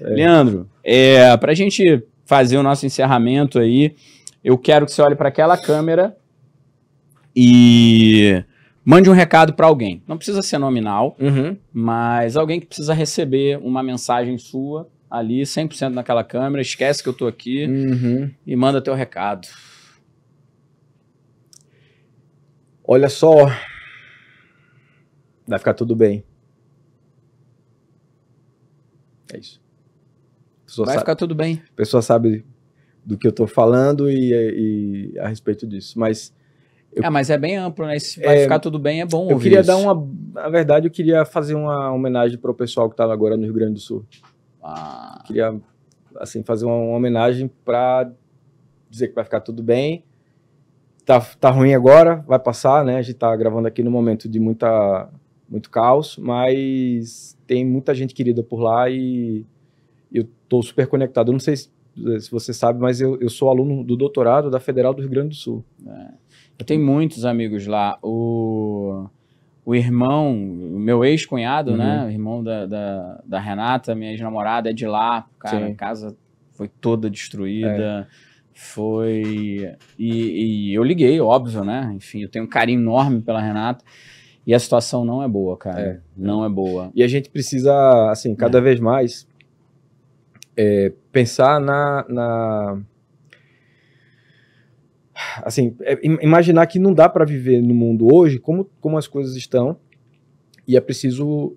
É. Leandro, é, para a gente fazer o nosso encerramento aí, eu quero que você olhe para aquela câmera e mande um recado para alguém. Não precisa ser nominal, uhum. mas alguém que precisa receber uma mensagem sua ali, 100% naquela câmera. Esquece que eu estou aqui uhum. e manda teu recado. Olha só. Vai ficar tudo bem. É isso. Pessoa Vai sabe, ficar tudo bem. A pessoa sabe do que eu estou falando e, e, a respeito disso. Mas. Eu, ah, mas é bem amplo, né? Se vai é, ficar tudo bem, é bom. Eu queria isso. dar uma. Na verdade, eu queria fazer uma homenagem para o pessoal que estava tá agora no Rio Grande do Sul. Ah. Queria, assim, fazer uma, uma homenagem para dizer que vai ficar tudo bem. Tá, tá ruim agora, vai passar, né? A gente tá gravando aqui no momento de muita, muito caos, mas tem muita gente querida por lá e eu estou super conectado. Eu não sei se, eh, se você sabe, mas eu, eu, sou aluno do doutorado da Federal do Rio Grande do Sul. É. Eu tenho muitos amigos lá. O, o irmão, o meu ex-cunhado, né? uhum. né? O irmão da, da, da Renata, minha ex-namorada, é de lá. Cara, Sim. a casa foi toda destruída. É. Foi. E, e eu liguei, óbvio, né? Enfim, eu tenho um carinho enorme pela Renata. E a situação não é boa, cara. É. Não é boa. E a gente precisa, assim, cada é. vez mais é, pensar na, na assim, é, imaginar que não dá para viver no mundo hoje como, como as coisas estão e é preciso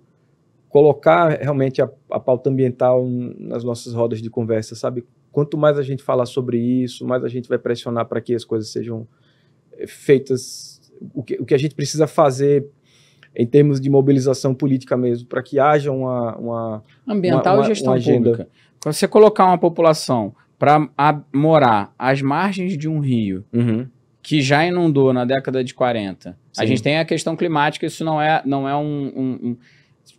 colocar realmente a, a pauta ambiental nas nossas rodas de conversa, sabe? Quanto mais a gente falar sobre isso, mais a gente vai pressionar para que as coisas sejam é, feitas, o que, o que a gente precisa fazer em termos de mobilização política mesmo, para que haja uma. uma Ambiental uma, uma, e gestão pública. Quando você colocar uma população para morar às margens de um rio uhum. que já inundou na década de 40, Sim. a gente tem a questão climática, isso não é, não é um, um, um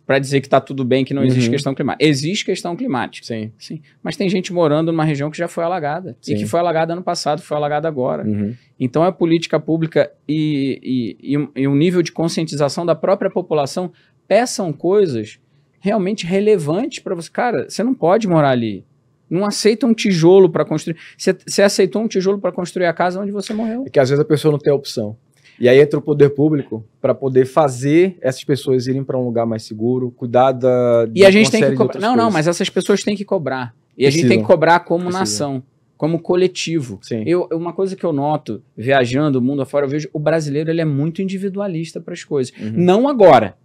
para dizer que está tudo bem, que não existe uhum. questão climática. Existe questão climática. Sim. Sim. Mas tem gente morando numa região que já foi alagada. Sim. E que foi alagada ano passado, foi alagada agora. Uhum. Então é política pública e, e, e, e um nível de conscientização da própria população. Peçam coisas realmente relevantes para você. Cara, você não pode morar ali. Não aceita um tijolo para construir. Você aceitou um tijolo para construir a casa onde você morreu. É que às vezes a pessoa não tem a opção. E aí entra o poder público para poder fazer essas pessoas irem para um lugar mais seguro, cuidar da. E a gente tem que cobrar. Não, não, mas essas pessoas têm que cobrar. E Precisam. a gente tem que cobrar como Precisam. nação, como coletivo. Sim. Eu, uma coisa que eu noto, viajando o mundo afora, eu vejo o brasileiro ele é muito individualista para as coisas. Uhum. Não agora.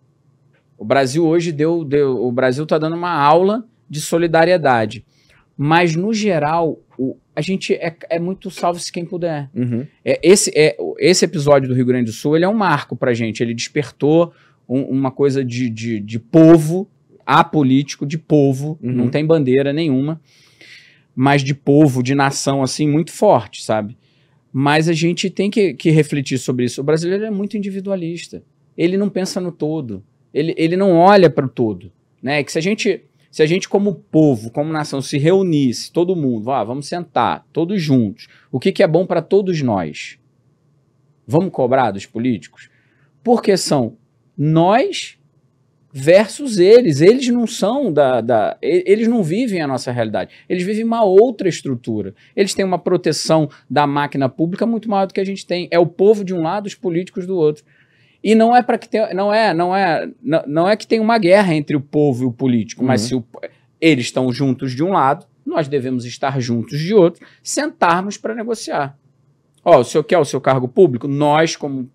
O Brasil hoje deu, deu. O Brasil está dando uma aula de solidariedade. Mas, no geral, o, a gente é, é muito salve-se quem puder. Uhum. É, esse, é, esse episódio do Rio Grande do Sul ele é um marco para gente. Ele despertou um, uma coisa de, de, de povo, apolítico, de povo, uhum. não tem bandeira nenhuma, mas de povo, de nação, assim, muito forte, sabe? Mas a gente tem que, que refletir sobre isso. O brasileiro é muito individualista. Ele não pensa no todo. Ele, ele não olha para o todo. Né? Que se a gente se a gente, como povo, como nação, se reunisse, todo mundo, ah, vamos sentar, todos juntos, o que, que é bom para todos nós? Vamos cobrar dos políticos? Porque são nós versus eles. Eles não são da, da, Eles não vivem a nossa realidade. Eles vivem uma outra estrutura. Eles têm uma proteção da máquina pública muito maior do que a gente tem. É o povo de um lado, os políticos do outro. E não é para que tenha, não é, não é, não, não, é que tem uma guerra entre o povo e o político, uhum. mas se o, eles estão juntos de um lado, nós devemos estar juntos de outro, sentarmos para negociar. Ó, o senhor quer o seu cargo público? Nós, como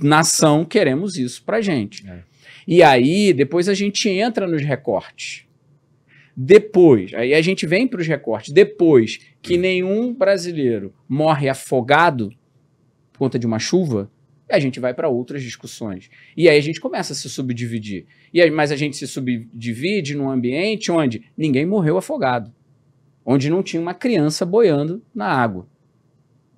nação, queremos isso para gente. É. E aí, depois a gente entra nos recortes. Depois, aí a gente vem para os recortes. Depois que uhum. nenhum brasileiro morre afogado por conta de uma chuva, e a gente vai para outras discussões. E aí a gente começa a se subdividir. E aí, mas a gente se subdivide num ambiente onde ninguém morreu afogado. Onde não tinha uma criança boiando na água.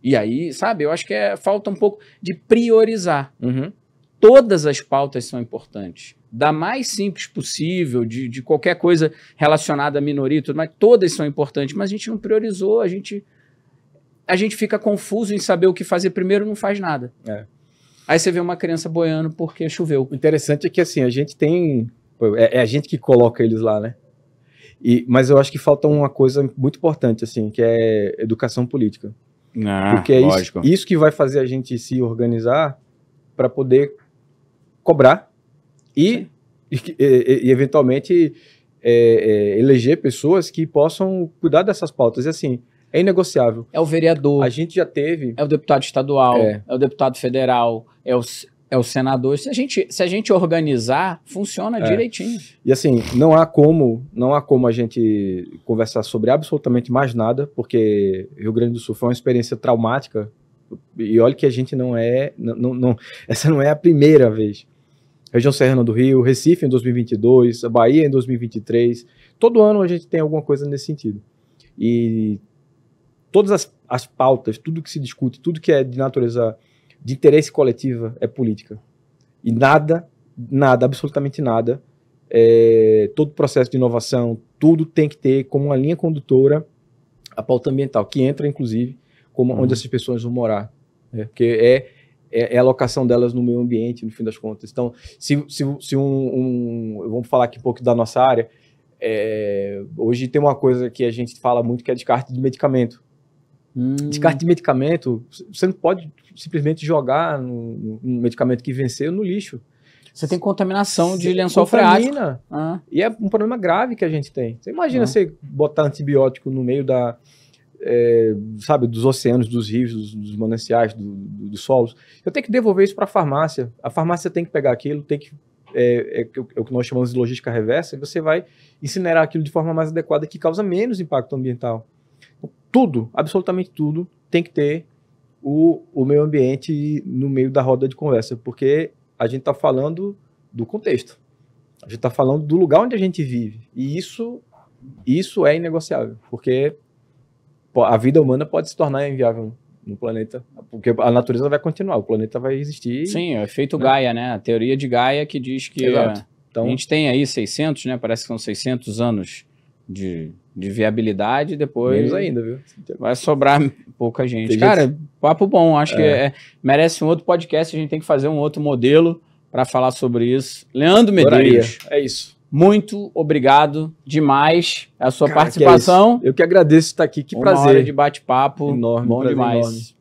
E aí, sabe, eu acho que é falta um pouco de priorizar. Uhum. Todas as pautas são importantes. Da mais simples possível, de, de qualquer coisa relacionada a minoria, tudo mais, todas são importantes, mas a gente não priorizou, a gente a gente fica confuso em saber o que fazer primeiro não faz nada. É. Aí você vê uma criança boiando porque choveu. O interessante é que assim, a gente tem. É, é a gente que coloca eles lá, né? E, mas eu acho que falta uma coisa muito importante, assim, que é educação política. Ah, Porque é isso, isso, que vai fazer a gente se organizar para poder cobrar e, e, e, e eventualmente, é, é, eleger pessoas que possam cuidar dessas pautas. E assim, é inegociável. É o vereador. A gente já teve. É o deputado estadual, é, é o deputado federal, é o, é o senador. Se a gente, se a gente organizar, funciona é. direitinho. E assim, não há como, não há como a gente conversar sobre absolutamente mais nada, porque Rio Grande do Sul foi uma experiência traumática. E olha que a gente não é, não, não essa não é a primeira vez. Região Serrana do Rio, Recife em 2022, Bahia em 2023. Todo ano a gente tem alguma coisa nesse sentido. E todas as, as pautas, tudo que se discute, tudo que é de natureza de interesse coletiva é política. E nada, nada, absolutamente nada, é, todo processo de inovação, tudo tem que ter como uma linha condutora a pauta ambiental, que entra, inclusive, como uhum. onde essas pessoas vão morar. Né? Porque é, é, é, a locação delas no meio ambiente, no fim das contas. Então, se, se, se um, um, Vamos falar aqui um pouco da nossa área. É, hoje tem uma coisa que a gente fala muito que é descarte de medicamento. Hum. Descarte de medicamento, você não pode simplesmente jogar no, no medicamento que venceu no lixo. Você tem contaminação de lençol freático. Ah. E é um problema grave que a gente tem. Você imagina ah. você botar antibiótico no meio da, é, sabe, dos oceanos, dos rios, dos, dos mananciais, do, do, dos solos. Eu tenho que devolver isso para a farmácia. A farmácia tem que pegar aquilo, tem que é, é, é, é, o que nós chamamos de logística reversa, e você vai incinerar aquilo de forma mais adequada que causa menos impacto ambiental tudo, absolutamente tudo, tem que ter o, o meio ambiente no meio da roda de conversa, porque a gente está falando do contexto. A gente está falando do lugar onde a gente vive. E isso, isso é inegociável, porque a vida humana pode se tornar inviável no planeta, porque a natureza vai continuar, o planeta vai existir. Sim, é o efeito né? Gaia, né? A teoria de Gaia que diz que Exato. É, então, a gente tem aí 600, né? Parece que são 600 anos de, de viabilidade depois. Menos ainda, viu? Vai sobrar pouca gente. Tem Cara, gente... papo bom. Acho é. que é, merece um outro podcast. A gente tem que fazer um outro modelo para falar sobre isso. Leandro Medeiros. É isso. Muito obrigado demais a sua Cara, participação. Que é eu que agradeço estar aqui. Que Uma prazer. Hora de bate-papo. Enorme. Bom prazer, demais. Enorme.